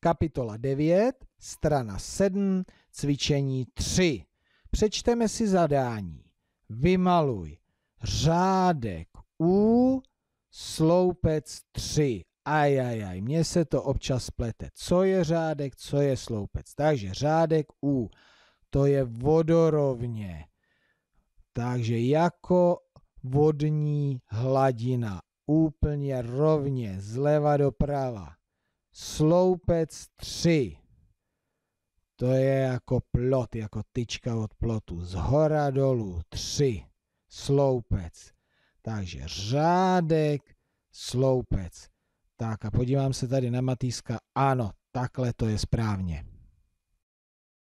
kapitola 9, strana 7, cvičení 3. Přečteme si zadání. Vymaluj řádek U, sloupec 3. Ajajaj, mně se to občas plete. Co je řádek, co je sloupec? Takže řádek U, to je vodorovně. Takže jako vodní hladina, úplně rovně, zleva doprava. Sloupec 3. To je jako plot, jako tyčka od plotu. Z hora dolů 3. Sloupec. Takže řádek, sloupec. Tak a podívám se tady na Matýska. Ano, takhle to je správně.